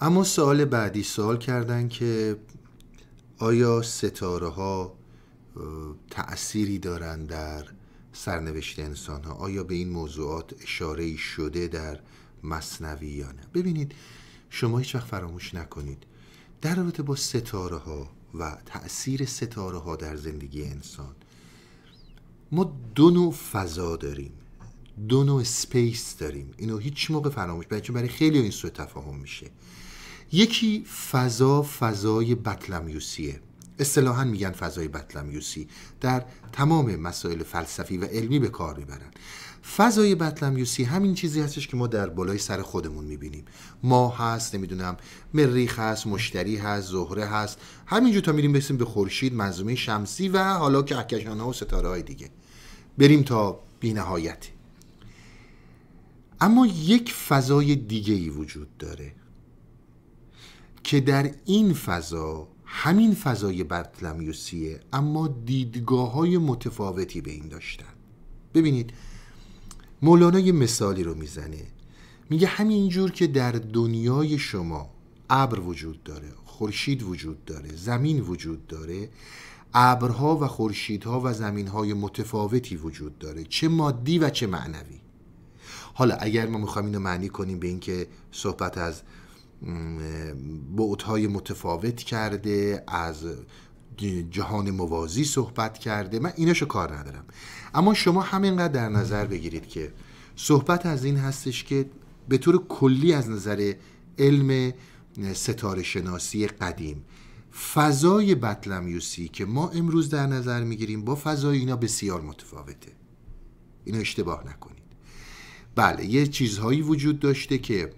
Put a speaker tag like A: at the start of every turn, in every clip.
A: اما سوال بعدی سال کردن که آیا ستاره ها تأثیری دارند در سرنوشت انسان ها آیا به این موضوعات اشاره شده در مصنوی یا نه ببینید شما هیچ وقت فراموش نکنید در رابطه با ستاره ها و تأثیر ستاره ها در زندگی انسان ما دو نوع فضا داریم دو نوع سپیس داریم اینو هیچ موقع فراموش بچه برای خیلی این سو تفاهم میشه یکی فضا فضای بطلمیوسیه اصطلاحا میگن فضای بطلمیوسی در تمام مسائل فلسفی و علمی به کار میبرن فضای بطلمیوسی همین چیزی هستش که ما در بالای سر خودمون میبینیم ما هست نمیدونم مریخ هست مشتری هست زهره هست همینجور تا میریم بسیم به خورشید منظومه شمسی و حالا که ها و ستاره های دیگه بریم تا بینهایت اما یک فضای دیگه ای وجود داره که در این فضا همین فضای برتلمیوسیه اما دیدگاه های متفاوتی به این داشتن ببینید مولانا یه مثالی رو میزنه میگه همینجور که در دنیای شما ابر وجود داره خورشید وجود داره زمین وجود داره ابرها و خورشیدها و زمینهای متفاوتی وجود داره چه مادی و چه معنوی حالا اگر ما میخوایم اینو معنی کنیم به اینکه صحبت از بعدهای متفاوت کرده از جهان موازی صحبت کرده من اینشو کار ندارم اما شما همینقدر در نظر بگیرید که صحبت از این هستش که به طور کلی از نظر علم ستاره شناسی قدیم فضای بطلمیوسی که ما امروز در نظر میگیریم با فضای اینا بسیار متفاوته اینو اشتباه نکنید بله یه چیزهایی وجود داشته که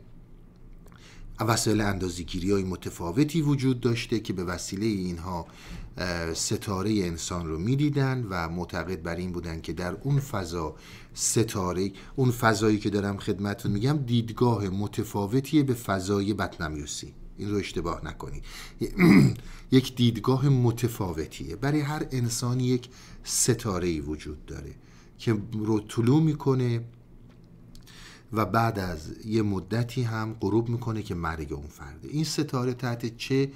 A: وسایل گیری های متفاوتی وجود داشته که به وسیله اینها ستاره انسان رو میدیدن و معتقد بر این بودن که در اون فضا ستاره اون فضایی که دارم خدمتون میگم دیدگاه متفاوتی به فضای بطنمیوسی این رو اشتباه نکنید یک دیدگاه متفاوتیه برای هر انسانی یک ستاره ای وجود داره که رو طلوع میکنه و بعد از یه مدتی هم غروب میکنه که مرگ اون فرده این ستاره تحت چه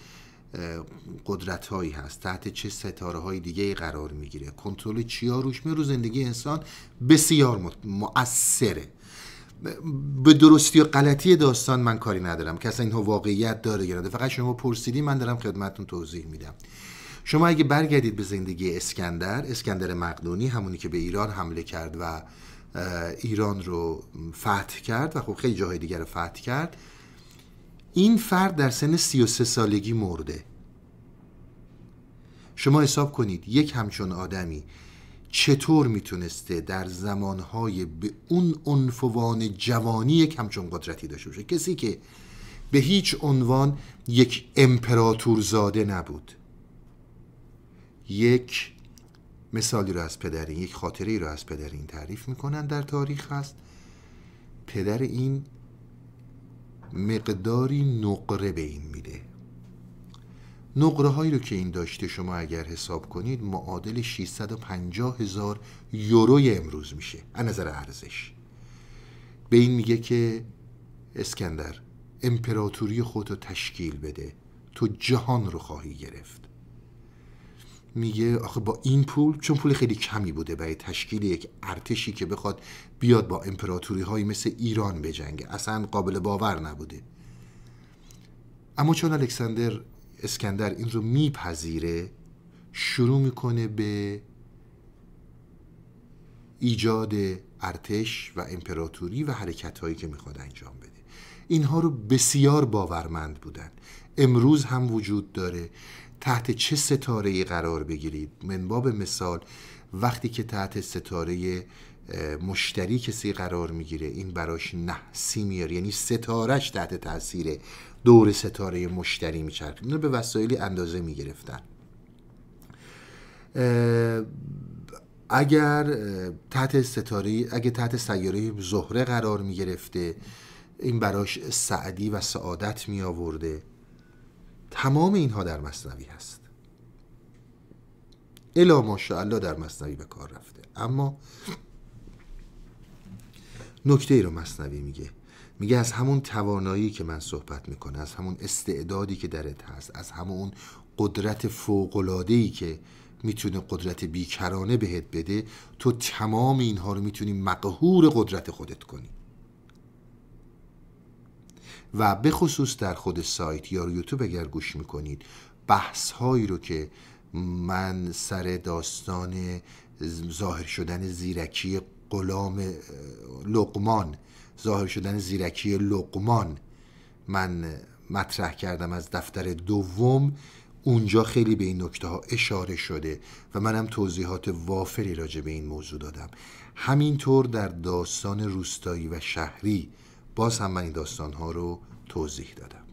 A: قدرت هایی هست تحت چه ستاره های دیگه قرار میگیره کنترل چیا روش زندگی انسان بسیار مؤثره به درستی و غلطی داستان من کاری ندارم که اصلا اینها واقعیت داره گرده فقط شما پرسیدی من دارم خدمتون توضیح میدم شما اگه برگردید به زندگی اسکندر اسکندر مقدونی همونی که به ایران حمله کرد و ایران رو فتح کرد و خب خیلی جاهای دیگر رو فتح کرد این فرد در سن 33 سالگی مرده شما حساب کنید یک همچون آدمی چطور میتونسته در زمانهای به اون عنفوان جوانی یک همچون قدرتی داشته باشه کسی که به هیچ عنوان یک امپراتور زاده نبود یک مثالی رو از پدرین یک خاطره ای رو از پدرین تعریف میکنن در تاریخ هست پدر این مقداری نقره به این میده نقره هایی رو که این داشته شما اگر حساب کنید معادل 650 هزار یوروی امروز میشه از نظر ارزش به این میگه که اسکندر امپراتوری خود رو تشکیل بده تو جهان رو خواهی گرفت میگه آخه با این پول چون پول خیلی کمی بوده برای تشکیل یک ارتشی که بخواد بیاد با امپراتوری هایی مثل ایران بجنگه اصلا قابل باور نبوده اما چون الکساندر اسکندر این رو میپذیره شروع میکنه به ایجاد ارتش و امپراتوری و حرکت هایی که میخواد انجام بده اینها رو بسیار باورمند بودن امروز هم وجود داره تحت چه ستاره ای قرار بگیرید منباب مثال وقتی که تحت ستاره مشتری کسی قرار میگیره این براش نحسی میاره یعنی ستارش تحت تاثیر دور ستاره مشتری این اینو به وسایلی اندازه میگرفتن اگر تحت ستاره اگه تحت سیاره زهره قرار میگرفته این براش سعدی و سعادت می تمام اینها در مصنوی هست الا ماشاءالله در مصنوی به کار رفته اما نکته ای رو مصنوی میگه میگه از همون توانایی که من صحبت میکنه از همون استعدادی که درت هست از همون قدرت فوقلادهی ای که میتونه قدرت بیکرانه بهت بده تو تمام اینها رو میتونی مقهور قدرت خودت کنی و به خصوص در خود سایت یا یوتیوب اگر گوش میکنید بحث هایی رو که من سر داستان ظاهر شدن زیرکی غلام لقمان ظاهر شدن زیرکی لقمان من مطرح کردم از دفتر دوم اونجا خیلی به این نکته ها اشاره شده و منم توضیحات وافری راجع به این موضوع دادم همینطور در داستان روستایی و شهری باز هم من این داستان ها رو توضیح دادم